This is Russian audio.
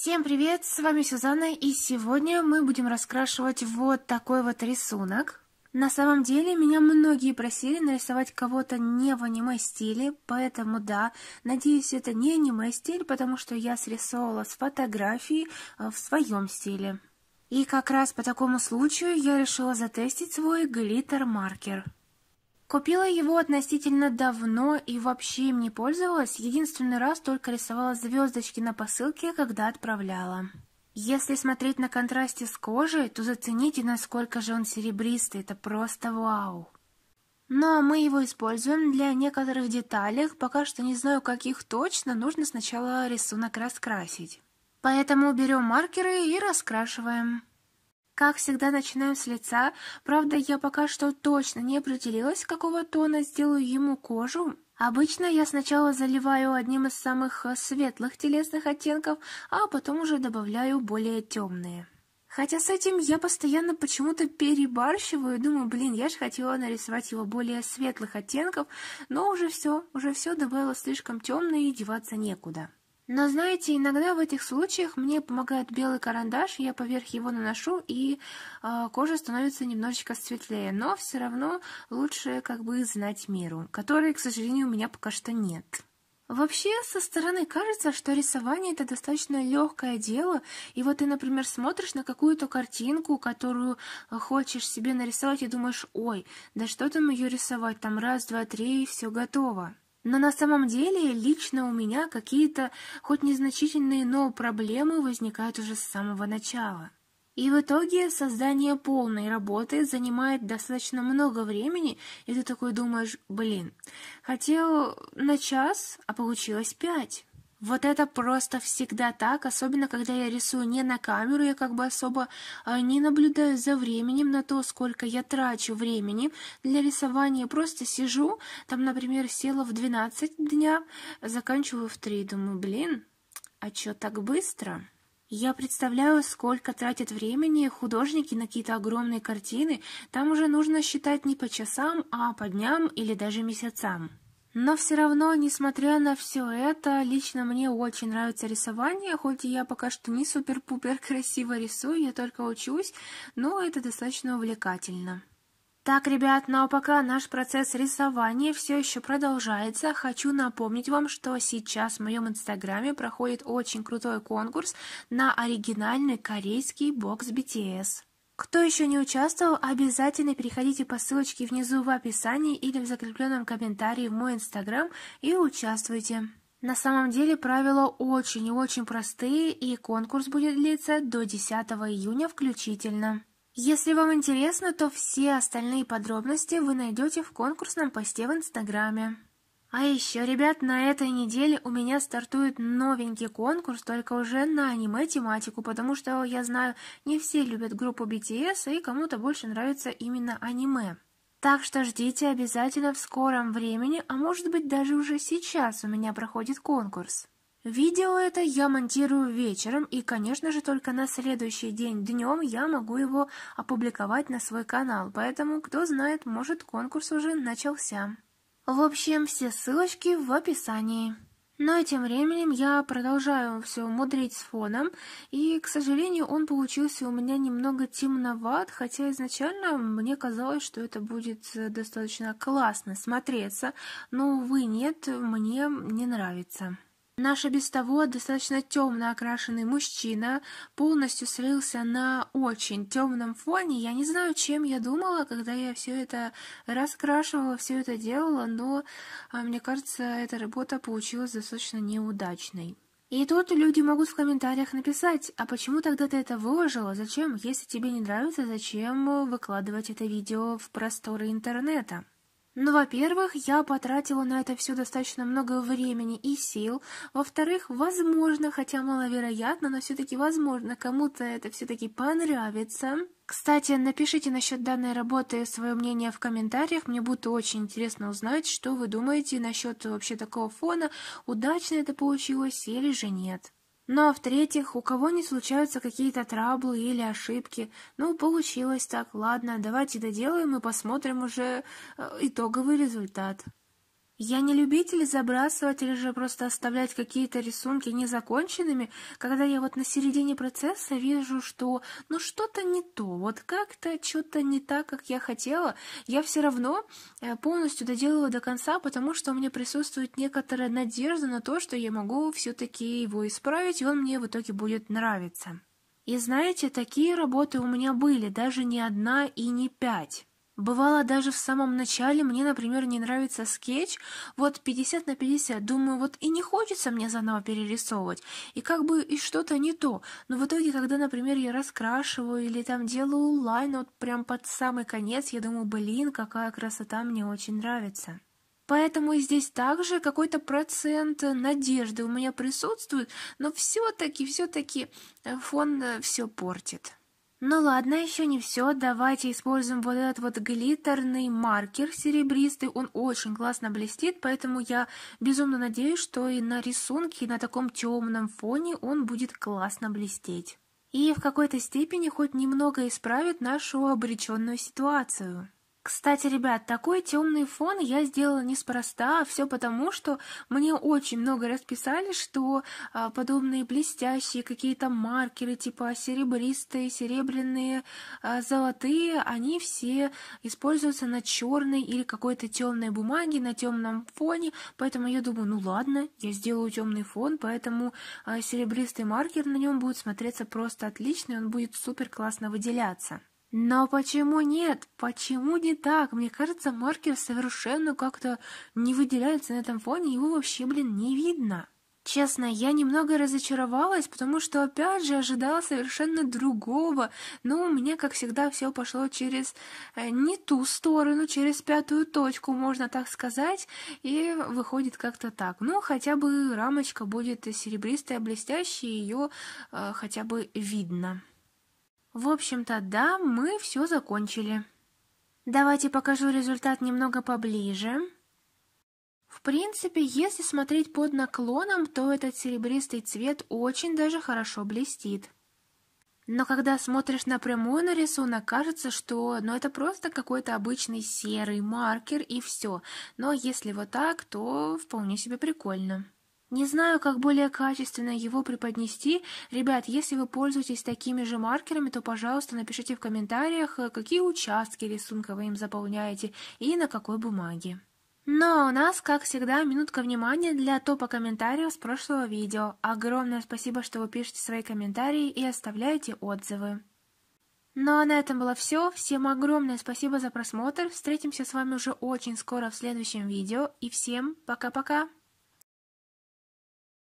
Всем привет, с вами Сюзанна, и сегодня мы будем раскрашивать вот такой вот рисунок. На самом деле, меня многие просили нарисовать кого-то не в аниме стиле, поэтому да, надеюсь, это не аниме стиль, потому что я срисовывала с фотографии э, в своем стиле. И как раз по такому случаю я решила затестить свой глиттер-маркер. Купила его относительно давно и вообще им не пользовалась, единственный раз только рисовала звездочки на посылке, когда отправляла. Если смотреть на контрасте с кожей, то зацените, насколько же он серебристый, это просто вау. Но ну, а мы его используем для некоторых деталей, пока что не знаю каких точно, нужно сначала рисунок раскрасить. Поэтому берем маркеры и раскрашиваем. Как всегда, начинаем с лица. Правда, я пока что точно не определилась, какого тона сделаю ему кожу. Обычно я сначала заливаю одним из самых э, светлых телесных оттенков, а потом уже добавляю более темные. Хотя с этим я постоянно почему-то перебарщиваю, думаю, блин, я же хотела нарисовать его более светлых оттенков, но уже все, уже все добавила слишком темное и деваться некуда. Но знаете, иногда в этих случаях мне помогает белый карандаш, я поверх его наношу, и э, кожа становится немножечко светлее. Но все равно лучше как бы знать меру, которой, к сожалению, у меня пока что нет. Вообще, со стороны кажется, что рисование это достаточно легкое дело, и вот ты, например, смотришь на какую-то картинку, которую а, хочешь себе нарисовать, и думаешь, ой, да что там ее рисовать, там раз, два, три, и все готово. Но на самом деле лично у меня какие-то, хоть незначительные, но проблемы возникают уже с самого начала. И в итоге создание полной работы занимает достаточно много времени, и ты такой думаешь, блин, хотел на час, а получилось пять. Вот это просто всегда так, особенно когда я рисую не на камеру, я как бы особо а, не наблюдаю за временем, на то, сколько я трачу времени для рисования. Просто сижу, там, например, села в 12 дня, заканчиваю в 3, думаю, блин, а чё так быстро? Я представляю, сколько тратят времени художники на какие-то огромные картины. Там уже нужно считать не по часам, а по дням или даже месяцам. Но все равно, несмотря на все это, лично мне очень нравится рисование, хоть и я пока что не супер-пупер красиво рисую, я только учусь, но это достаточно увлекательно. Так, ребят, ну а пока наш процесс рисования все еще продолжается, хочу напомнить вам, что сейчас в моем инстаграме проходит очень крутой конкурс на оригинальный корейский бокс BTS. Кто еще не участвовал, обязательно переходите по ссылочке внизу в описании или в закрепленном комментарии в мой инстаграм и участвуйте. На самом деле правила очень и очень простые, и конкурс будет длиться до 10 июня включительно. Если вам интересно, то все остальные подробности вы найдете в конкурсном посте в Инстаграме. А еще, ребят, на этой неделе у меня стартует новенький конкурс, только уже на аниме-тематику, потому что, я знаю, не все любят группу BTS, и кому-то больше нравится именно аниме. Так что ждите обязательно в скором времени, а может быть даже уже сейчас у меня проходит конкурс. Видео это я монтирую вечером, и, конечно же, только на следующий день днем я могу его опубликовать на свой канал, поэтому, кто знает, может конкурс уже начался. В общем, все ссылочки в описании. Но ну тем временем я продолжаю все мудрить с фоном, и, к сожалению, он получился у меня немного темноват, хотя изначально мне казалось, что это будет э, достаточно классно смотреться, но, увы, нет, мне не нравится. Наш и без того достаточно темно окрашенный мужчина полностью слился на очень темном фоне. Я не знаю, чем я думала, когда я все это раскрашивала, все это делала, но а, мне кажется, эта работа получилась достаточно неудачной. И тут люди могут в комментариях написать, а почему тогда ты это выложила, зачем, если тебе не нравится, зачем э, выкладывать это видео в просторы интернета? Ну, во-первых, я потратила на это все достаточно много времени и сил. Во-вторых, возможно, хотя маловероятно, но все-таки возможно, кому-то это все-таки понравится. Кстати, напишите насчет данной работы свое мнение в комментариях. Мне будет очень интересно узнать, что вы думаете насчет вообще такого фона, удачно это получилось или же нет. Ну а в-третьих, у кого не случаются какие-то траблы или ошибки. Ну, получилось так, ладно, давайте доделаем и посмотрим уже э, итоговый результат. Я не любитель забрасывать или же просто оставлять какие-то рисунки незаконченными, когда я вот на середине процесса вижу, что ну что-то не то, вот как-то что-то не так, как я хотела. Я все равно э, полностью доделываю до конца, потому что у меня присутствует некоторая надежда на то, что я могу все-таки его исправить, и он мне в итоге будет нравиться. И знаете, такие работы у меня были, даже не одна и не пять. Бывало, даже в самом начале мне, например, не нравится скетч, вот 50 на 50, думаю, вот и не хочется мне заново перерисовывать, и как бы и что-то не то, но в итоге, когда, например, я раскрашиваю или там делаю лайн вот прям под самый конец, я думаю, блин, какая красота, мне очень нравится. Поэтому здесь также какой-то процент надежды у меня присутствует, но все-таки, все-таки э, фон э, все портит. Ну ладно, еще не все. Давайте используем вот этот вот глиттерный маркер серебристый. Он очень классно блестит, поэтому я безумно надеюсь, что и на рисунке, и на таком темном фоне он будет классно блестеть. И в какой-то степени хоть немного исправит нашу обреченную ситуацию. Кстати, ребят, такой темный фон я сделала неспроста, а все потому, что мне очень много раз писали, что а, подобные блестящие какие-то маркеры, типа серебристые, серебряные, а, золотые, они все используются на черной или какой-то темной бумаге, на темном фоне, поэтому я думаю, ну ладно, я сделаю темный фон, поэтому а, серебристый маркер на нем будет смотреться просто отлично, и он будет супер классно выделяться. Но почему нет? Почему не так? Мне кажется, маркер совершенно как-то не выделяется на этом фоне, его вообще, блин, не видно. Честно, я немного разочаровалась, потому что опять же ожидала совершенно другого, но у меня, как всегда, все пошло через э, не ту сторону, через пятую точку, можно так сказать, и выходит как-то так. Ну, хотя бы рамочка будет серебристая, блестящая, ее э, хотя бы видно. В общем-то, да, мы все закончили. Давайте покажу результат немного поближе. В принципе, если смотреть под наклоном, то этот серебристый цвет очень даже хорошо блестит. Но когда смотришь напрямую на рисунок, кажется, что ну, это просто какой-то обычный серый маркер и все. Но если вот так, то вполне себе прикольно. Не знаю, как более качественно его преподнести. Ребят, если вы пользуетесь такими же маркерами, то, пожалуйста, напишите в комментариях, э, какие участки рисунка вы им заполняете и на какой бумаге. Но ну, а у нас, как всегда, минутка внимания для топа комментариев с прошлого видео. Огромное спасибо, что вы пишете свои комментарии и оставляете отзывы. Ну а на этом было все. Всем огромное спасибо за просмотр. Встретимся с вами уже очень скоро в следующем видео. И всем пока-пока!